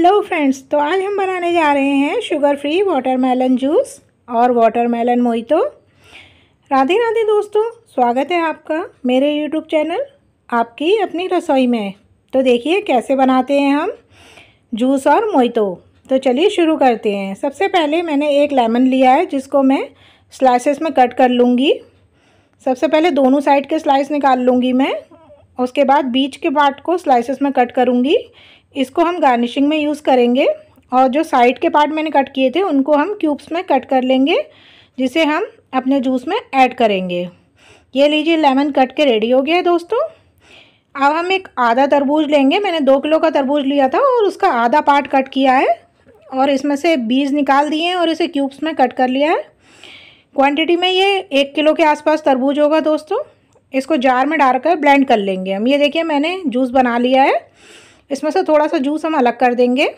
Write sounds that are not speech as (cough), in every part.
hello friends तो आज हम बनाने जा रहे हैं शुगर फ्री वाटरमेलन जूस और वाटरमेलन मोइतो राधे राधे दोस्तों स्वागत है आपका मेरे यूट्यूब चैनल आपकी अपनी रसोई में तो देखिए कैसे बनाते हैं हम जूस और मोइतो तो चलिए शुरू करते हैं सबसे पहले मैंने एक लेमन लिया है जिसको मैं स्लाइसेस में कट कर लूँगी सबसे पहले दोनों साइड के स्लाइस निकाल लूँगी मैं उसके बाद बीच के पार्ट को स्लाइसेस में कट करूँगी इसको हम गार्निशिंग में यूज़ करेंगे और जो साइड के पार्ट मैंने कट किए थे उनको हम क्यूब्स में कट कर लेंगे जिसे हम अपने जूस में ऐड करेंगे ये लीजिए लेमन कट के रेडी हो गया है दोस्तों अब हम एक आधा तरबूज लेंगे मैंने दो किलो का तरबूज लिया था और उसका आधा पार्ट कट किया है और इसमें से बीज निकाल दिए हैं और इसे क्यूब्स में कट कर लिया है क्वांटिटी में ये एक किलो के आसपास तरबूज होगा दोस्तों इसको जार में डालकर ब्लेंड कर लेंगे हम ये देखिए मैंने जूस बना लिया है इसमें से थोड़ा सा जूस हम अलग कर देंगे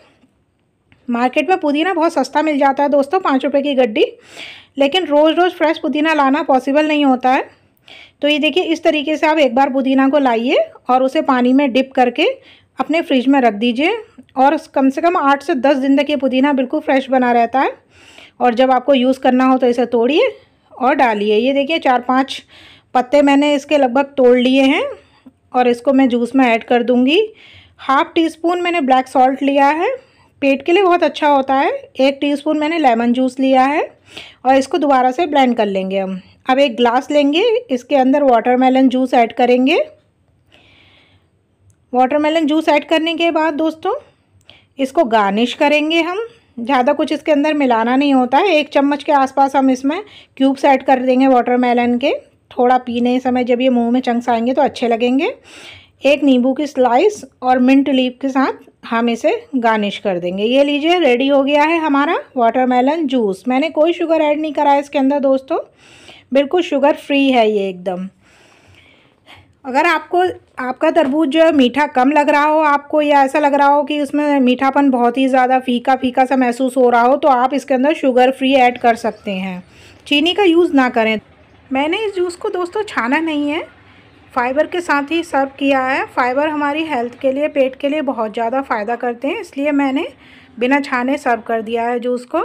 मार्केट में पुदीना बहुत सस्ता मिल जाता है दोस्तों पाँच रुपये की गड्डी लेकिन रोज़ रोज़ फ्रेश पुदीना लाना पॉसिबल नहीं होता है तो ये देखिए इस तरीके से आप एक बार पुदीना को लाइए और उसे पानी में डिप करके अपने फ्रिज में रख दीजिए और कम से कम आठ से दस दिन तक ये पुदीना बिल्कुल फ्रेश बना रहता है और जब आपको यूज़ करना हो तो इसे तोड़िए और डालिए ये देखिए चार पाँच पत्ते मैंने इसके लगभग तोड़ लिए हैं और इसको मैं जूस में ऐड कर दूँगी हाफ टी स्पून मैंने ब्लैक सॉल्ट लिया है पेट के लिए बहुत अच्छा होता है एक टीस्पून मैंने लेमन जूस लिया है और इसको दोबारा से ब्लेंड कर लेंगे हम अब एक ग्लास लेंगे इसके अंदर वाटरमेलन जूस ऐड करेंगे वाटरमेलन जूस ऐड करने के बाद दोस्तों इसको गार्निश करेंगे हम ज़्यादा कुछ इसके अंदर मिलाना नहीं होता है एक चम्मच के आसपास हम इसमें क्यूब्स ऐड कर देंगे मेलन के थोड़ा पीने समय जब ये मुंह में चंक्स आएंगे तो अच्छे लगेंगे एक नींबू की स्लाइस और मिंट लीप के साथ हम इसे गार्निश कर देंगे ये लीजिए रेडी हो गया है हमारा वाटरमेलन जूस मैंने कोई शुगर ऐड नहीं करा है इसके अंदर दोस्तों बिल्कुल शुगर फ्री है ये एकदम अगर आपको आपका तरबूज जो है मीठा कम लग रहा हो आपको या ऐसा लग रहा हो कि उसमें मीठापन बहुत ही ज़्यादा फीका फीका सा महसूस हो रहा हो तो आप इसके अंदर शुगर फ्री ऐड कर सकते हैं चीनी का यूज़ ना करें मैंने इस जूस को दोस्तों छाना नहीं है फाइबर के साथ ही सर्व किया है फाइबर हमारी हेल्थ के लिए पेट के लिए बहुत ज़्यादा फ़ायदा करते हैं इसलिए मैंने बिना छाने सर्व कर दिया है जूस को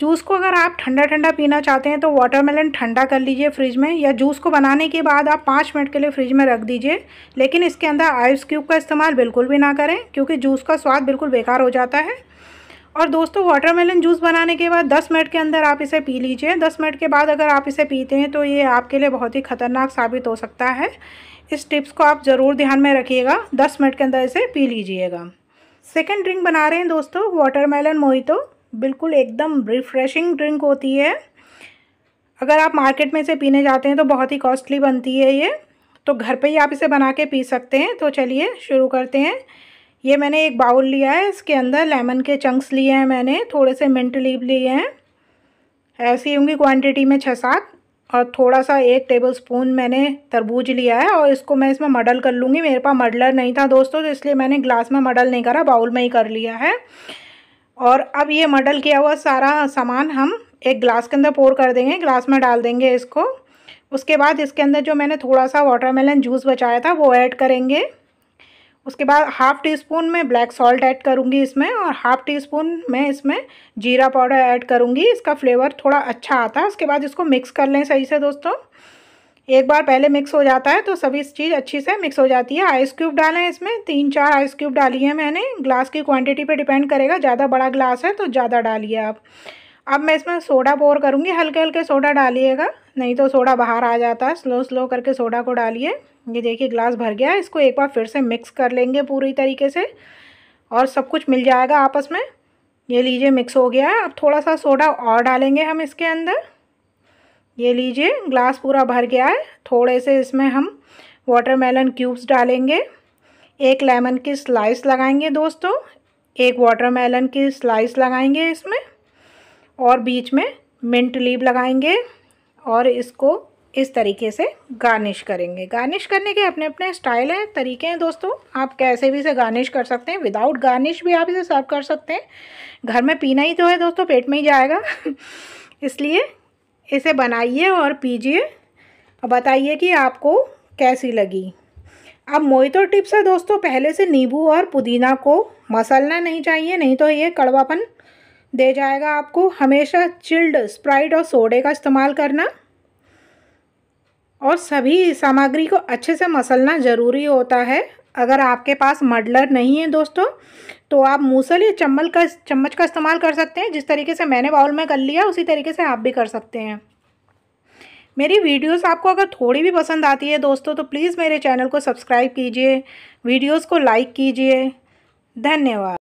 जूस को अगर आप ठंडा ठंडा पीना चाहते हैं तो वाटरमेलन ठंडा कर लीजिए फ्रिज में या जूस को बनाने के बाद आप पाँच मिनट के लिए फ्रिज में रख दीजिए लेकिन इसके अंदर आइस क्यूब का इस्तेमाल बिल्कुल भी ना करें क्योंकि जूस का स्वाद बिल्कुल बेकार हो जाता है और दोस्तों वाटरमेलन जूस बनाने के बाद 10 मिनट के अंदर आप इसे पी लीजिए 10 मिनट के बाद अगर आप इसे पीते हैं तो ये आपके लिए बहुत ही ख़तरनाक साबित हो सकता है इस टिप्स को आप ज़रूर ध्यान में रखिएगा 10 मिनट के अंदर इसे पी लीजिएगा सेकेंड ड्रिंक बना रहे हैं दोस्तों वाटरमेलन तो बिल्कुल एकदम रिफ्रेशिंग ड्रिंक होती है अगर आप मार्केट में इसे पीने जाते हैं तो बहुत ही कॉस्टली बनती है ये तो घर पर ही आप इसे बना के पी सकते हैं तो चलिए शुरू करते हैं ये मैंने एक बाउल लिया है इसके अंदर लेमन के चंक्स लिए हैं मैंने थोड़े से मिंट लीव लिए हैं ऐसी होंगी क्वांटिटी में छः सात और थोड़ा सा एक टेबल स्पून मैंने तरबूज लिया है और इसको मैं इसमें मडल कर लूँगी मेरे पास मडलर नहीं था दोस्तों तो इसलिए मैंने ग्लास में मडल नहीं करा बाउल में ही कर लिया है और अब ये मडल किया हुआ सारा सामान हम एक ग्लास के अंदर पोर कर देंगे ग्लास में डाल देंगे इसको उसके बाद इसके अंदर जो मैंने थोड़ा सा वाटरमेलन जूस बचाया था वो ऐड करेंगे उसके बाद हाफ़ टी स्पून में ब्लैक सॉल्ट ऐड करूँगी इसमें और हाफ़ टी स्पून मैं इसमें जीरा पाउडर ऐड करूँगी इसका फ्लेवर थोड़ा अच्छा आता है उसके बाद इसको मिक्स कर लें सही से दोस्तों एक बार पहले मिक्स हो जाता है तो सभी चीज़ अच्छी से मिक्स हो जाती है आइस क्यूब डालें इसमें तीन चार आइस क्यूब डाली है मैंने ग्लास की क्वांटिटी पे डिपेंड करेगा ज़्यादा बड़ा ग्लास है तो ज़्यादा डालिए आप अब मैं इसमें सोडा बोर करूँगी हल्के हल्के सोडा डालिएगा नहीं तो सोडा बाहर आ जाता है स्लो स्लो करके सोडा को डालिए ये देखिए ग्लास भर गया है इसको एक बार फिर से मिक्स कर लेंगे पूरी तरीके से और सब कुछ मिल जाएगा आपस में ये लीजिए मिक्स हो गया है अब थोड़ा सा सोडा और डालेंगे हम इसके अंदर ये लीजिए ग्लास पूरा भर गया है थोड़े से इसमें हम वाटरमेलन क्यूब्स डालेंगे एक लेमन की स्लाइस लगाएंगे दोस्तों एक वाटरमेलन की स्लाइस लगाएंगे इसमें और बीच में मिंट लीव लगाएंगे और इसको इस तरीके से गार्निश करेंगे गार्निश करने के अपने अपने स्टाइल हैं तरीके हैं दोस्तों आप कैसे भी इसे गार्निश कर सकते हैं विदाउट गार्निश भी आप इसे सर्व कर सकते हैं घर में पीना ही तो है दोस्तों पेट में ही जाएगा (laughs) इसलिए इसे बनाइए और पीजिए और बताइए कि आपको कैसी लगी अब मोई तो टिप्स है दोस्तों पहले से नींबू और पुदीना को मसलना नहीं चाहिए नहीं तो ये कड़वापन दे जाएगा आपको हमेशा चिल्ड स्प्राइट और सोडे का इस्तेमाल करना और सभी सामग्री को अच्छे से मसलना ज़रूरी होता है अगर आपके पास मडलर नहीं है दोस्तों तो आप मूसल या चम्मल का चम्मच का इस्तेमाल कर सकते हैं जिस तरीके से मैंने बाउल में कर लिया उसी तरीके से आप भी कर सकते हैं मेरी वीडियोस आपको अगर थोड़ी भी पसंद आती है दोस्तों तो प्लीज़ मेरे चैनल को सब्सक्राइब कीजिए वीडियोस को लाइक कीजिए धन्यवाद